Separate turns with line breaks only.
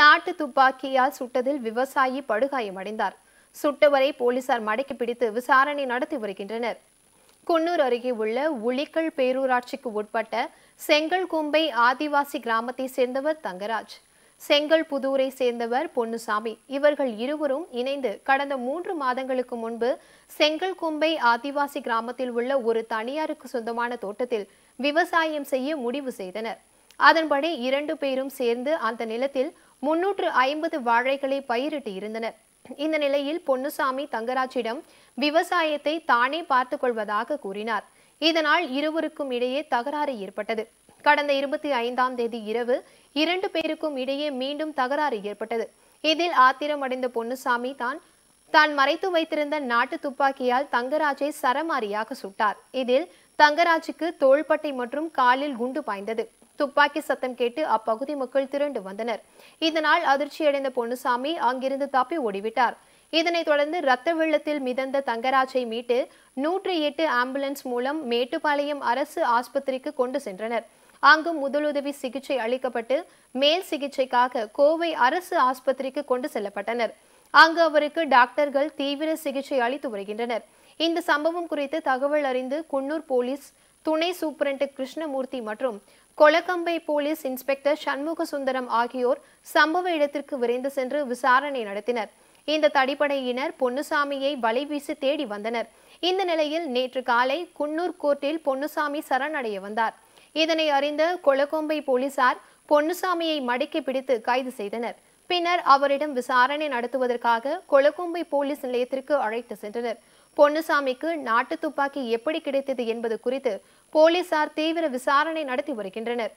நாட்டு துப்பாக்கியால் சுட்டதில் விவசாயி படுகாயமடைந்தார் சுட்டவரை போலீசார் மடக்கி பிடித்து விசாரணை நடத்தி வருகின்றனர் குன்னூர் அருகே உள்ள உளிக்கல் பேரூராட்சிக்கு உட்பட்ட செங்கல்கொம்பை ஆதிவாசி கிராமத்தை சேர்ந்தவர் தங்கராஜ் செங்கல் புதூரை சேர்ந்தவர் பொன்னுசாமி இவர்கள் இருவரும் இணைந்து கடந்த மூன்று மாதங்களுக்கு முன்பு செங்கல்கொம்பை ஆதிவாசி கிராமத்தில் உள்ள ஒரு தனியாருக்கு சொந்தமான தோட்டத்தில் விவசாயம் செய்ய முடிவு செய்தனர் அதன்படி இரண்டு பேரும் சேர்ந்து அந்த நிலத்தில் முன்னூற்று ஐம்பது வாழைகளை பயிரிட்டு இருந்தனர் இந்த நிலையில் பொன்னுசாமி தங்கராஜிடம் விவசாயத்தை தானே பார்த்து கொள்வதாக கூறினார் இதனால் இருவருக்கும் இடையே தகராறு ஏற்பட்டது கடந்த இருபத்தி ஐந்தாம் தேதி இரவு இரண்டு பேருக்கும் இடையே மீண்டும் தகராறு ஏற்பட்டது இதில் ஆத்திரமடைந்த பொன்னுசாமி தான் தான் மறைத்து வைத்திருந்த நாட்டு துப்பாக்கியால் தங்கராஜை சரமாரியாக சுட்டார் இதில் தங்கராஜுக்கு தோள்பட்டை மற்றும் காலில் குண்டு பாய்ந்தது துப்பாக்கி சத்தம் கேட்டு அப்பகுதி மக்கள் திரண்டு வந்தனர் இதனால் அதிர்ச்சியடைந்த பொன்னுசாமி அங்கிருந்து தப்பி ஓடிவிட்டார் இதனைத் தொடர்ந்து ரத்த வெள்ளத்தில் மிதந்த தங்கராஜை மீட்டு நூற்றி எட்டு ஆம்புலன்ஸ் மூலம் மேட்டுப்பாளையம் அரசு ஆஸ்பத்திரிக்கு கொண்டு சென்றனர் அங்கு முதலுதவி சிகிச்சை அளிக்கப்பட்டு மேல் சிகிச்சைக்காக கோவை அரசு ஆஸ்பத்திரிக்கு கொண்டு செல்லப்பட்டனர் அங்கு அவருக்கு டாக்டர்கள் தீவிர சிகிச்சை அளித்து வருகின்றனர் இந்த சம்பவம் குறித்து தகவல் அறிந்து குன்னூர் போலீஸ் துணை சூப்பரண்ட் கிருஷ்ணமூர்த்தி மற்றும் கொலக்கம்பை போலீஸ் இன்ஸ்பெக்டர் சண்முக சுந்தரம் ஆகியோர் சம்பவ இடத்திற்கு விரைந்து சென்று விசாரணை நடத்தினர் இந்த தடிப்படையினர் பொன்னுசாமியை வலைவீசி தேடி வந்தனர் இந்த நிலையில் நேற்று காலை குன்னூர் கோர்ட்டில் பொன்னுசாமி சரணடைய வந்தார் இதனை அறிந்த கொலக்கொம்பை போலீசார் பொன்னுசாமியை மடக்கி பிடித்து கைது செய்தனர் பின்னர் அவரிடம் விசாரணை நடத்துவதற்காக கொலக்கொம்பை போலீஸ் நிலையத்திற்கு அழைத்து சென்றனர் பொன்னுசாமிக்கு நாட்டு துப்பாக்கி எப்படி கிடைத்தது என்பது குறித்து போலீசார் தீவிர விசாரணை நடத்தி வருகின்றனர்